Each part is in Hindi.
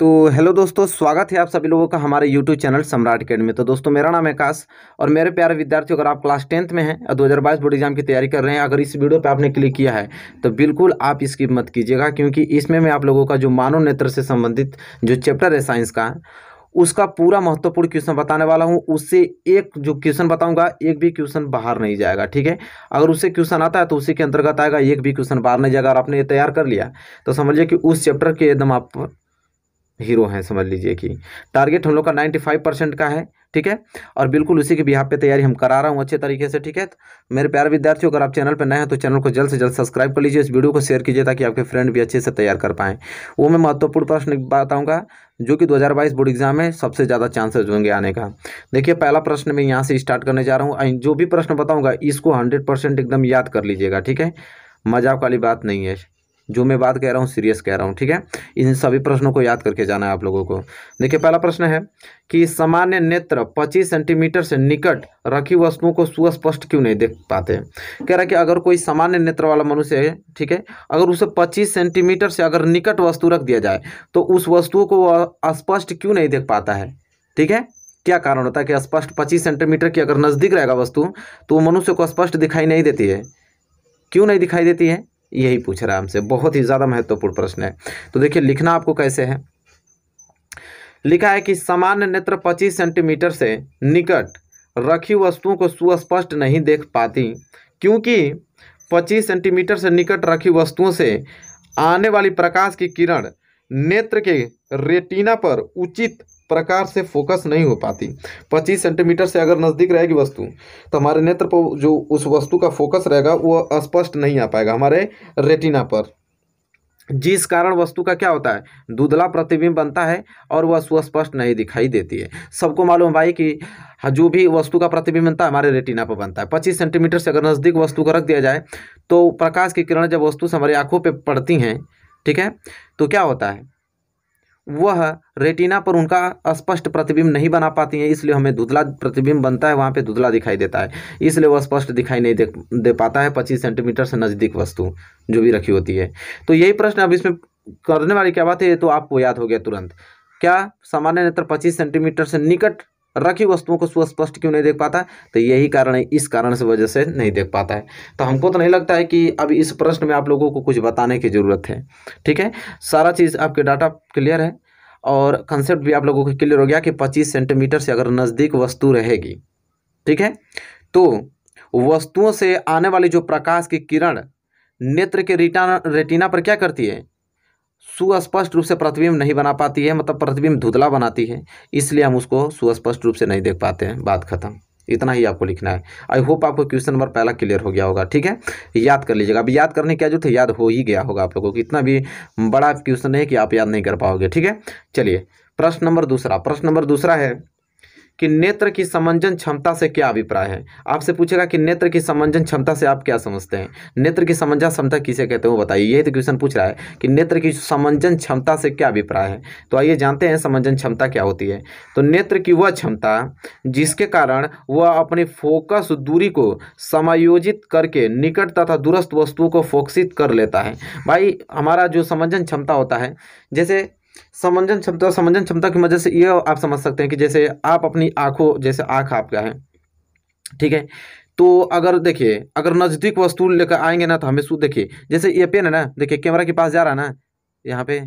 तो हेलो दोस्तों स्वागत है आप सभी लोगों का हमारे यूट्यूब चैनल सम्राट अकेडमी तो दोस्तों मेरा नाम है काश और मेरे प्यारे विद्यार्थी अगर आप क्लास टेंथ में हैं और बाईस बोर्ड एग्जाम की तैयारी कर रहे हैं अगर इस वीडियो पे आपने क्लिक किया है तो बिल्कुल आप इसकी मत कीजिएगा क्योंकि इसमें मैं आप लोगों का जो मानव नेत्र से संबंधित जो चैप्टर है साइंस का उसका पूरा महत्वपूर्ण क्वेश्चन बताने वाला हूँ उससे एक जो क्वेश्चन बताऊंगा एक भी क्वेश्चन बाहर नहीं जाएगा ठीक है अगर उससे क्वेश्चन आता है तो उसी के अंतर्गत आएगा एक भी क्वेश्चन बाहर नहीं जाएगा और आपने ये तैयार कर लिया तो समझिए कि उस चैप्टर के एकदम आप हीरो हैं समझ लीजिए कि टारगेट हम लोग का नाइन्टी फाइव परसेंट का है ठीक है और बिल्कुल उसी के भी यहाँ पे तैयारी हम करा रहा हूँ अच्छे तरीके से ठीक है तो मेरे प्यार विद्यार्थियों अगर आप चैनल पर नए हैं तो चैनल को जल्द से जल्द सब्सक्राइब कर लीजिए इस वीडियो को शेयर कीजिए ताकि आपके फ्रेंड भी अच्छे से तैयार कर पाएँ वो मैं महत्वपूर्ण प्रश्न बताऊँगा जो कि दो बोर्ड एग्जाम में सबसे ज़्यादा चांसेज होंगे आने का देखिए पहला प्रश्न मैं यहाँ से स्टार्ट करने जा रहा हूँ जो भी प्रश्न बताऊँगा इसको हंड्रेड एकदम याद कर लीजिएगा ठीक है मजाक वाली बात नहीं है जो मैं बात कह रहा हूँ सीरियस कह रहा हूँ ठीक है इन सभी प्रश्नों को याद करके जाना है आप लोगों को देखिए पहला प्रश्न है कि सामान्य नेत्र 25 सेंटीमीटर से निकट रखी वस्तुओं को सुस्पष्ट क्यों नहीं देख पाते कह रहा कि अगर कोई सामान्य नेत्र वाला मनुष्य है ठीक है अगर उसे 25 सेंटीमीटर से अगर निकट वस्तु रख दिया जाए तो उस वस्तुओं को स्पष्ट क्यों नहीं देख पाता है ठीक है क्या कारण होता है कि स्पष्ट पच्चीस सेंटीमीटर की अगर नज़दीक रहेगा वस्तु तो मनुष्य को स्पष्ट दिखाई नहीं देती है क्यों नहीं दिखाई देती है यही पूछ रहा है हमसे बहुत ही ज़्यादा महत्वपूर्ण प्रश्न है तो देखिए लिखना आपको कैसे है लिखा है कि सामान्य नेत्र 25 सेंटीमीटर से निकट रखी वस्तुओं को सुस्पष्ट नहीं देख पाती क्योंकि 25 सेंटीमीटर से निकट रखी वस्तुओं से आने वाली प्रकाश की किरण नेत्र के रेटिना पर उचित प्रकार से फोकस नहीं हो पाती पच्चीस सेंटीमीटर से अगर नज़दीक रहेगी वस्तु तो हमारे नेत्र पर जो उस वस्तु का फोकस रहेगा वो स्पष्ट नहीं आ पाएगा हमारे रेटिना पर जिस कारण वस्तु का क्या होता है दुधला प्रतिबिंब बनता है और वह सुस्पष्ट नहीं दिखाई देती है सबको मालूम भाई कि जो भी वस्तु का प्रतिबिंब बनता है हमारे रेटिना पर बनता है 25 सेंटीमीटर से अगर नज़दीक वस्तु को रख दिया जाए तो प्रकाश की किरण जब वस्तु से हमारी आँखों पर पड़ती हैं ठीक है तो क्या होता है वह रेटिना पर उनका स्पष्ट प्रतिबिंब नहीं बना पाती हैं इसलिए हमें धुधला प्रतिबिंब बनता है वहाँ पे धुधला दिखाई देता है इसलिए वह स्पष्ट दिखाई नहीं दे, दे पाता है पच्चीस सेंटीमीटर से नज़दीक वस्तु जो भी रखी होती है तो यही प्रश्न अब इसमें करने वाली क्या बात है ये तो आपको याद हो गया तुरंत क्या सामान्य नेत्र पच्चीस सेंटीमीटर से निकट रखी वस्तुओं को सुस्पष्ट क्यों नहीं देख पाता है तो यही कारण है इस कारण से वजह से नहीं देख पाता है तो हमको तो नहीं लगता है कि अब इस प्रश्न में आप लोगों को कुछ बताने की ज़रूरत है ठीक है सारा चीज़ आपके डाटा क्लियर है और कंसेप्ट भी आप लोगों को क्लियर हो गया कि पच्चीस सेंटीमीटर से अगर नज़दीक वस्तु रहेगी ठीक है तो वस्तुओं से आने वाली जो प्रकाश की किरण नेत्र के रिटाना रेटिना पर क्या करती है सुस्पष्ट रूप से प्रतिबिंब नहीं बना पाती है मतलब प्रतिबिंब धुतला बनाती है इसलिए हम उसको सुस्पष्ट रूप से नहीं देख पाते हैं बात खत्म इतना ही आपको लिखना है आई होप आपको क्वेश्चन नंबर पहला क्लियर हो गया होगा ठीक है याद कर लीजिएगा अभी याद करने क्या जो थे याद हो ही गया होगा आप लोगों को इतना भी बड़ा क्वेश्चन है कि आप याद नहीं कर पाओगे ठीक है चलिए प्रश्न नंबर दूसरा प्रश्न नंबर दूसरा है कि नेत्र की समंजन क्षमता से क्या अभिप्राय है आपसे पूछेगा कि नेत्र की समंजन क्षमता से आप क्या समझते हैं नेत्र की समंजन क्षमता किसे कहते हो बताइए यही तो क्वेश्चन पूछ रहा है कि नेत्र की समंजन क्षमता से क्या अभिप्राय है तो आइए जानते हैं समंजन क्षमता क्या होती है तो नेत्र की वह क्षमता जिसके कारण वह अपनी फोकस दूरी को समायोजित करके निकट तथा दूरस्थ वस्तुओं को फोकसित कर लेता है भाई हमारा जो समंजन क्षमता होता है जैसे समंजन क्षमता समंजन क्षमता की मदद से ये आप समझ सकते हैं कि जैसे आप अपनी आंखों जैसे आंख आपका है ठीक है तो अगर देखिए अगर नज़दीक वस्तु लेकर आएंगे ना तो हमें सू देखिए जैसे ये पेन है ना देखिए कैमरा के पास जा रहा है ना यहाँ पे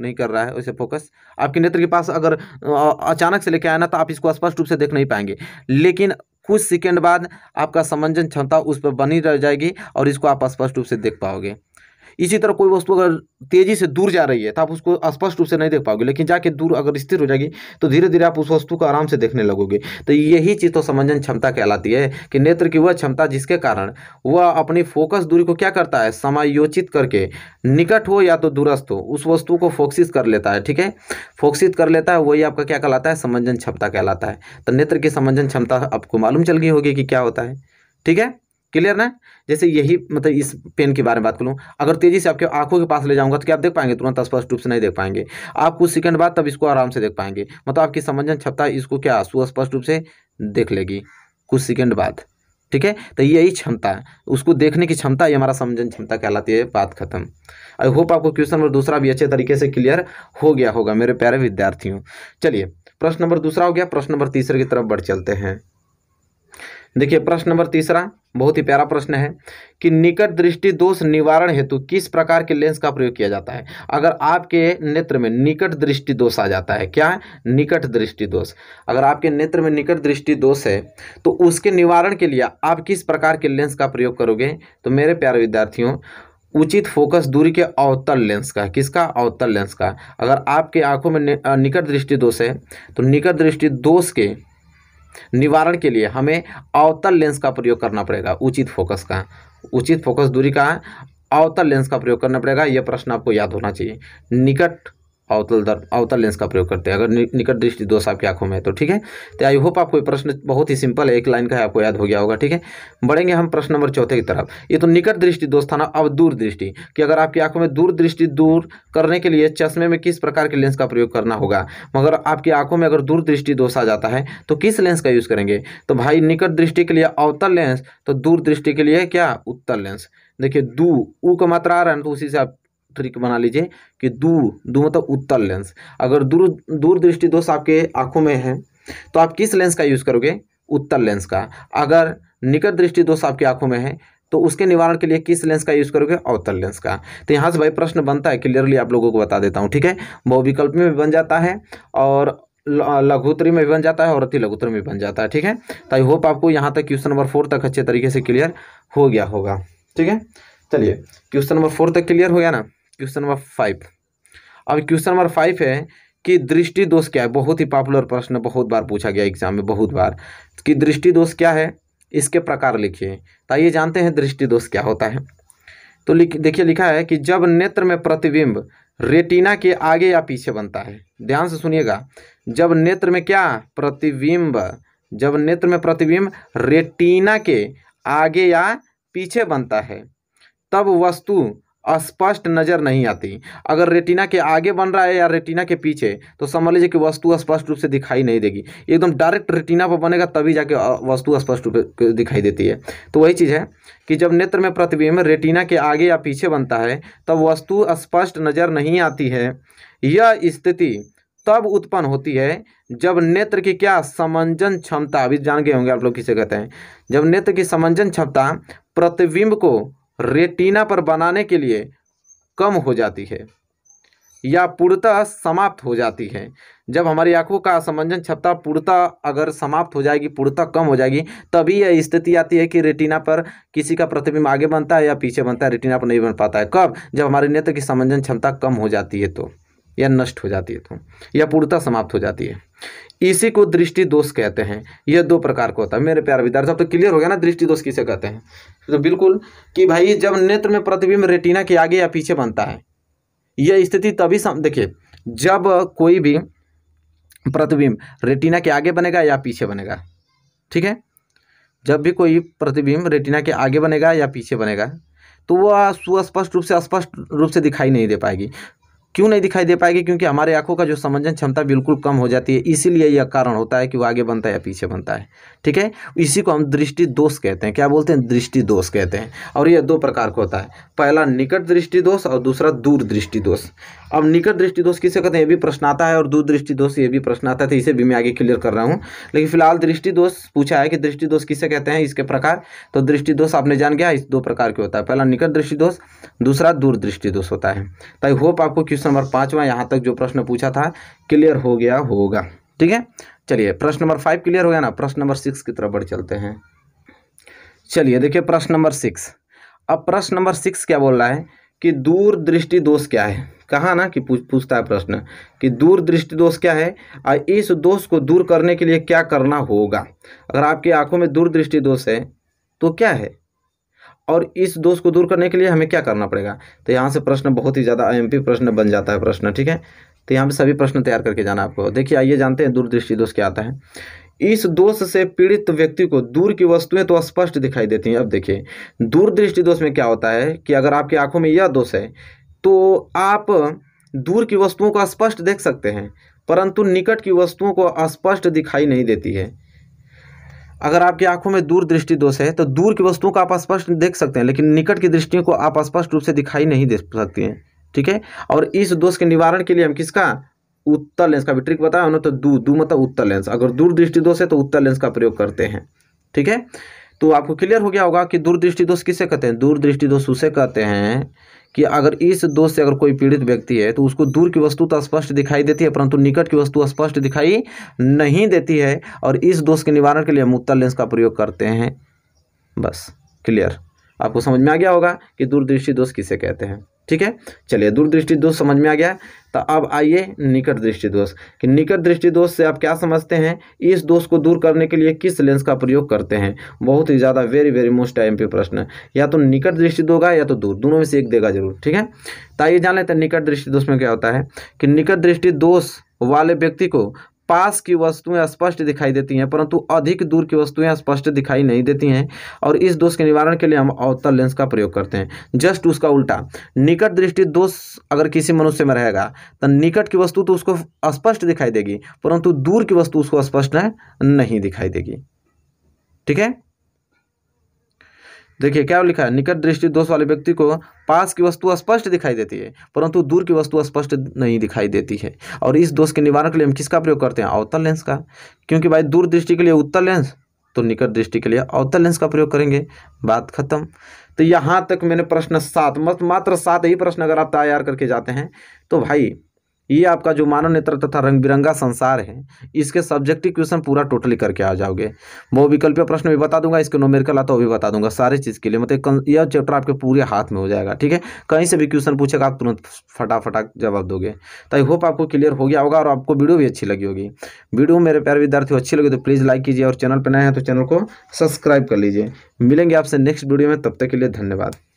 नहीं कर रहा है उसे फोकस आपके नेत्र के पास अगर अचानक से लेके आया ना तो आप इसको स्पष्ट रूप से देख नहीं पाएंगे लेकिन कुछ सेकेंड बाद आपका समंजन क्षमता उस पर बनी रह जाएगी और इसको आप स्पष्ट रूप से देख पाओगे इसी तरह कोई वस्तु अगर तेजी से दूर जा रही है तो आप उसको स्पष्ट रूप से नहीं देख पाओगे लेकिन जाके दूर अगर स्थिर हो जाएगी तो धीरे धीरे आप उस वस्तु को आराम से देखने लगोगे तो यही चीज़ तो समंजन क्षमता कहलाती है कि नेत्र की वह क्षमता जिसके कारण वह अपनी फोकस दूरी को क्या करता है समायोचित करके निकट हो या तो दूरस्थ हो उस वस्तु को फोकसित कर लेता है ठीक है फोकसित कर लेता है वही आपका क्या कहलाता है समंजन क्षमता कहलाता है तो नेत्र की समंजन क्षमता आपको मालूम चल गई होगी कि क्या होता है ठीक है क्लियर ना जैसे यही मतलब इस पेन के बारे में बात करूँ अगर तेजी से आपके आंखों के पास ले जाऊंगा तो क्या आप देख पाएंगे तुरंत स्पष्ट रूप से नहीं देख पाएंगे आप कुछ सेकंड बाद तब इसको आराम से देख पाएंगे मतलब आपकी समझन क्षमता इसको क्या सुस्पष्ट रूप से देख लेगी कुछ सेकंड बाद ठीक है तो यही क्षमता उसको देखने की क्षमता ये हमारा समझन क्षमता कहलाती है बात खत्म आई होप आपको क्वेश्चन नंबर दूसरा भी अच्छे तरीके से क्लियर हो गया होगा मेरे प्यारे विद्यार्थियों चलिए प्रश्न नंबर दूसरा हो गया प्रश्न नंबर तीसरे की तरफ बढ़ चलते हैं देखिए प्रश्न नंबर तीसरा बहुत ही प्यारा प्रश्न है कि निकट दृष्टि दोष निवारण हेतु किस प्रकार के लेंस का प्रयोग किया जाता है अगर आपके नेत्र में निकट दृष्टि दोष आ जाता है क्या है निकट दृष्टि दोष अगर आपके नेत्र में निकट दृष्टि दोष है तो उसके निवारण के लिए आप किस प्रकार के लेंस का प्रयोग करोगे तो मेरे प्यारे विद्यार्थियों उचित फोकस दूरी के अवतल लेंस का किसका अवतल लेंस का अगर आपके आंखों में निकट दृष्टि दोष है तो निकट दृष्टि दोष के निवारण के लिए हमें अवतल लेंस का प्रयोग करना पड़ेगा उचित फोकस का उचित फोकस दूरी का अवतल लेंस का प्रयोग करना पड़ेगा यह प्रश्न आपको याद होना चाहिए निकट अवतल दर अवतल लेंस का प्रयोग करते हैं अगर नि, निकट दृष्टि दोष आपकी आंखों में है तो ठीक है तो आई होप आपको प्रश्न बहुत ही सिंपल है एक लाइन का है आपको याद हो गया होगा ठीक है बढ़ेंगे हम प्रश्न नंबर चौथे की तरफ ये तो निकट दृष्टि दोष था ना अब दूर दृष्टि कि अगर आपकी आंखों में दूर दृष्टि दूर करने के लिए चश्मे में किस प्रकार के लेंस का प्रयोग करना होगा मगर आपकी आंखों में अगर दूर दृष्टि दोष आ जाता है तो किस लेंस का यूज़ करेंगे तो भाई निकट दृष्टि के लिए अवतल लेंस तो दूर दृष्टि के लिए क्या उत्तर लेंस देखिए दू ऊ का मात्रा आ रहा है ना तो उसी से आप तरीके बना लीजिए कि दू दू मतलब उत्तर लेंस अगर दूर दृष्टि दोष आपके आंखों में है तो आप किस लेंस का यूज़ करोगे उत्तर लेंस का अगर निकट दृष्टि दोष आपकी आंखों में है तो उसके निवारण के लिए किस लेंस का यूज़ करोगे अवतल लेंस का तो यहाँ से भाई प्रश्न बनता है क्लियरली आप लोगों को बता देता हूँ ठीक है बहुविकल्प में भी बन जाता है और लघुतरी में भी बन जाता है और अति लघुतरी में बन जाता है ठीक है तो आई होप आपको यहाँ तक क्वेश्चन नंबर फोर तक अच्छे तरीके से क्लियर हो गया होगा ठीक है चलिए क्वेश्चन नंबर फोर तक क्लियर हो गया ना क्वेश्चन नंबर फाइव अब क्वेश्चन नंबर फाइव है कि दृष्टि दोष क्या है बहुत ही पॉपुलर प्रश्न बहुत बार पूछा गया एग्जाम में बहुत बार कि दृष्टि दोष क्या है इसके प्रकार लिखिए तो आइए जानते हैं दृष्टि दोष क्या होता है तो लिख देखिए लिखा है कि जब नेत्र में प्रतिबिंब रेटिना के आगे या पीछे बनता है ध्यान से सुनिएगा जब नेत्र में क्या प्रतिबिंब जब नेत्र में प्रतिबिंब रेटिना के आगे या पीछे बनता है तब वस्तु स्पष्ट नज़र नहीं आती अगर रेटिना के आगे बन रहा है या रेटिना के पीछे तो समझ लीजिए कि वस्तु स्पष्ट रूप से दिखाई नहीं देगी एकदम डायरेक्ट रेटिना पर बनेगा तभी जाके वस्तु स्पष्ट रूप से दिखाई देती है तो वही चीज़ है कि जब नेत्र में प्रतिबिंब रेटिना के आगे या पीछे बनता है तब वस्तु स्पष्ट नज़र नहीं आती है यह स्थिति तब उत्पन्न होती है जब नेत्र की क्या समंजन क्षमता अभी जान गए होंगे आप लोग किसे कहते हैं जब नेत्र की समंजन क्षमता प्रतिबिंब को रेटिना पर बनाने के लिए कम हो जाती है या पूर्णतः समाप्त हो जाती है जब हमारी आंखों का समंजन क्षमता पूर्णतः अगर समाप्त हो जाएगी पूर्णतः कम हो जाएगी तभी यह स्थिति आती है कि रेटिना पर किसी का प्रतिबिंब आगे बनता है या पीछे बनता है रेटिना पर नहीं बन पाता है कब जब हमारे नेत्र की समंजन क्षमता कम हो जाती है तो या नष्ट हो जाती है तो या पूर्णता समाप्त हो जाती है इसी को दृष्टि दोष कहते हैं यह दो प्रकार का होता है मेरे प्यार विद्यार्थी तो क्लियर हो गया ना दृष्टि दोष किसे कहते हैं तो बिल्कुल कि भाई जब नेत्र में प्रतिबिंब रेटिना के आगे या पीछे बनता है यह स्थिति तभी देखिए जब कोई भी प्रतिबिंब रेटिना के आगे बनेगा या पीछे बनेगा ठीक है जब भी कोई प्रतिबिंब रेटिना के आगे बनेगा या पीछे बनेगा तो वह सुस्पष्ट रूप से स्पष्ट रूप से दिखाई नहीं दे पाएगी क्यों नहीं दिखाई दे पाएगी क्योंकि हमारे आंखों का जो समंजन क्षमता बिल्कुल कम हो जाती है इसीलिए यह कारण होता है कि वो आगे बनता है या पीछे बनता है ठीक है इसी को हम दृष्टि दोष कहते हैं क्या बोलते हैं दृष्टि दोष कहते हैं और यह दो प्रकार का होता है पहला निकट दृष्टि दोष और दूसरा दूर दृष्टि दोष अब निकट दृष्टि दोष किसे कहते हैं ये भी प्रश्न आता है और दूर दृष्टि दोष ये भी प्रश्न आता है तो इसे भी मैं आगे क्लियर कर रहा हूँ लेकिन फिलहाल दृष्टि दोष पूछा है कि दृष्टि दोष किसे कहते हैं इसके प्रकार तो दृष्टि दोष आपने जान गया इस दो प्रकार के होता है पहला निकट दृष्टि दोष दूसरा दूर दृष्टि दोष होता है तो आई होप आपको किस क्वेश्चन नंबर पाँचवा यहाँ तक जो प्रश्न पूछा था क्लियर हो गया होगा ठीक है चलिए प्रश्न नंबर फाइव क्लियर हो गया ना प्रश्न नंबर सिक्स की तरफ बढ़ चलते हैं चलिए देखिए प्रश्न नंबर सिक्स अब प्रश्न नंबर सिक्स क्या बोल रहा है कि दूर दृष्टि दोष क्या है कहा ना कि पूछ पूछता है प्रश्न कि दूर दृष्टि दोष क्या है और इस दोष को दूर करने के लिए क्या करना होगा अगर आपकी आंखों में दूर दृष्टि दोष है तो क्या है और इस दोष को दूर करने के लिए हमें क्या करना पड़ेगा तो यहाँ से प्रश्न बहुत ही ज़्यादा एम प्रश्न बन जाता है प्रश्न ठीक है तो यहाँ पर सभी प्रश्न तैयार करके जाना आपको देखिए आइए जानते हैं दूरदृष्टि दोष क्या आता है इस दोष से पीड़ित व्यक्ति को दूर की वस्तुएं तो स्पष्ट दिखाई देती हैं अब देखिए दूरदृष्टि दोष में क्या होता है कि अगर आपकी आंखों में यह दोष है तो आप दूर की वस्तुओं को स्पष्ट देख सकते हैं परंतु निकट की वस्तुओं को स्पष्ट दिखाई नहीं देती है अगर आपकी आंखों में दूर दृष्टि दोष है तो दूर की वस्तुओं को आप स्पष्ट देख सकते हैं लेकिन निकट की दृष्टियों को आप स्पष्ट रूप से दिखाई नहीं दे सकती हैं ठीक है और इस दोष के निवारण के लिए हम किसका उत्तर लेंस का भी ट्रिक बताया उन्होंने तो दू दू मतलब उत्तर लेंस अगर दूर दृष्टि दोष है तो उत्तर लेंस का प्रयोग करते हैं ठीक है तो आपको क्लियर हो गया होगा कि दूरदृष्टि दोष किसे कहते हैं दूरदृष्टि दोष उसे कहते हैं कि अगर इस दोष से अगर कोई पीड़ित व्यक्ति है तो उसको दूर की वस्तु तो स्पष्ट दिखाई देती है परंतु निकट की वस्तु स्पष्ट दिखाई नहीं देती है और इस दोष के निवारण के लिए हम उत्तर लेंस का प्रयोग करते हैं बस क्लियर आपको समझ में आ गया होगा कि दूरदृष्टि दोष किसे कहते हैं ठीक है चलिए दूरदृष्टि दोष समझ में आ गया तो अब आइए निकट दृष्टि दोष कि निकट दृष्टि दोष से आप क्या समझते हैं इस दोष को दूर करने के लिए किस लेंस का प्रयोग करते हैं बहुत ही ज़्यादा वेरी वेरी मोस्ट टाइम पे प्रश्न है या तो निकट दृष्टि दोगा या तो दूर दोनों में से एक देगा जरूर ठीक है तो आइए जान लेते हैं तो निकट दृष्टि दोष में क्या होता है कि निकट दृष्टि दोष वाले व्यक्ति को पास की वस्तुएं स्पष्ट दिखाई देती हैं परंतु अधिक दूर की वस्तुएं स्पष्ट दिखाई नहीं देती हैं और इस दोष के निवारण के लिए हम अवतल लेंस का प्रयोग करते हैं जस्ट उसका उल्टा निकट दृष्टि दोष अगर किसी मनुष्य में रहेगा तो निकट की वस्तु तो उसको स्पष्ट दिखाई देगी परंतु दूर की वस्तु उसको स्पष्ट नहीं दिखाई देगी ठीक है देखिए क्या लिखा है निकट दृष्टि दोष वाले व्यक्ति को पास की वस्तु स्पष्ट दिखाई देती है परंतु दूर की वस्तु स्पष्ट नहीं दिखाई देती है और इस दोष के निवारण के लिए हम किसका प्रयोग करते हैं अवतल लेंस का क्योंकि भाई दूर दृष्टि के लिए उत्तर लेंस तो निकट दृष्टि के लिए अवतल लेंस का प्रयोग करेंगे बात खत्म तो यहाँ तक मैंने प्रश्न सात मत मात्र सात ही प्रश्न अगर आप तैयार करके जाते हैं तो भाई ये आपका जो मानव नेत्र तथा रंग बिरंगा संसार है इसके सब्जेक्टिव क्वेश्चन पूरा टोटली करके आ जाओगे विकल्पीय प्रश्न भी बता दूंगा इसके नोमेरिकल आता वो भी बता दूंगा सारे चीज़ के लिए मतलब यह चैप्टर आपके पूरे हाथ में हो जाएगा ठीक है कहीं से भी क्वेश्चन पूछेगा आप तुरंत फटाफटाक जवाब दोगे तो आई होप आपको क्लियर हो गया होगा और आपको वीडियो भी अच्छी लगी होगी वीडियो मेरे प्यार विद्यार्थी अच्छी लगी तो प्लीज़ लाइक कीजिए और चैनल पर नए हैं तो चैनल को सब्सक्राइब कर लीजिए मिलेंगे आपसे नेक्स्ट वीडियो में तब तक के लिए धन्यवाद